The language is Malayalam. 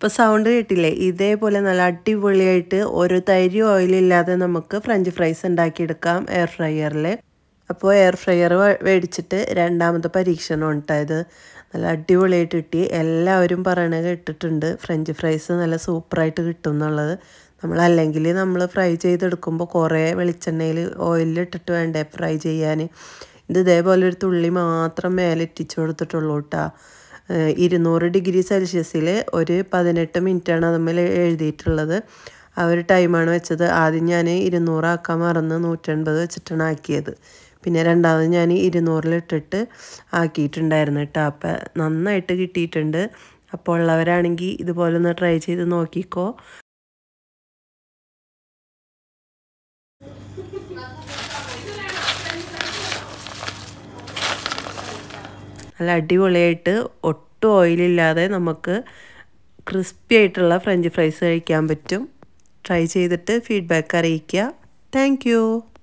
ഇപ്പോൾ സൗണ്ട് കേട്ടില്ലേ ഇതേപോലെ നല്ല അടിപൊളിയായിട്ട് ഒരു തരി ഓയിലില്ലാതെ നമുക്ക് ഫ്രഞ്ച് ഫ്രൈസ് ഉണ്ടാക്കിയെടുക്കാം എയർ ഫ്രയറിൽ അപ്പോൾ എയർ ഫ്രയർ മേടിച്ചിട്ട് രണ്ടാമത്തെ പരീക്ഷണം ഉണ്ടായത് നല്ല അടിപൊളിയായിട്ട് കിട്ടി എല്ലാവരും പറയണത് കേട്ടിട്ടുണ്ട് ഫ്രഞ്ച് ഫ്രൈസ് നല്ല സൂപ്പറായിട്ട് കിട്ടും എന്നുള്ളത് നമ്മൾ അല്ലെങ്കിൽ നമ്മൾ ഫ്രൈ ചെയ്തെടുക്കുമ്പോൾ കുറേ വെളിച്ചെണ്ണയിൽ ഓയിലിട്ടിട്ട് വേണ്ടേ ഫ്രൈ ചെയ്യാൻ ഇത് ഇതേപോലെ ഒരു തുള്ളി മാത്രം മേലെറ്റിച്ച് കൊടുത്തിട്ടുള്ളൂ കേട്ടോ ഇരുന്നൂറ് ഡിഗ്രി സെൽഷ്യസിൽ ഒരു പതിനെട്ട് മിനിറ്റാണ് അതുമ്മേൽ എഴുതിയിട്ടുള്ളത് ആ ഒരു ടൈമാണ് വെച്ചത് ആദ്യം ഞാൻ ഇരുന്നൂറാക്കാൻ മറന്ന് നൂറ്റൻപത് വെച്ചിട്ടാണ് ആക്കിയത് പിന്നെ രണ്ടാമത് ഞാൻ ഇരുന്നൂറിലിട്ടിട്ട് ആക്കിയിട്ടുണ്ടായിരുന്നു കേട്ടോ അപ്പം നന്നായിട്ട് കിട്ടിയിട്ടുണ്ട് അപ്പോൾ ഉള്ളവരാണെങ്കിൽ ഇതുപോലെ ഒന്ന് ട്രൈ ചെയ്ത് നോക്കിക്കോ നല്ല അടിപൊളിയായിട്ട് ഒട്ടും ഓയിലില്ലാതെ നമുക്ക് ക്രിസ്പി ആയിട്ടുള്ള ഫ്രഞ്ച് ഫ്രൈസ് കഴിക്കാൻ പറ്റും ട്രൈ ചെയ്തിട്ട് ഫീഡ്ബാക്ക് അറിയിക്കുക താങ്ക്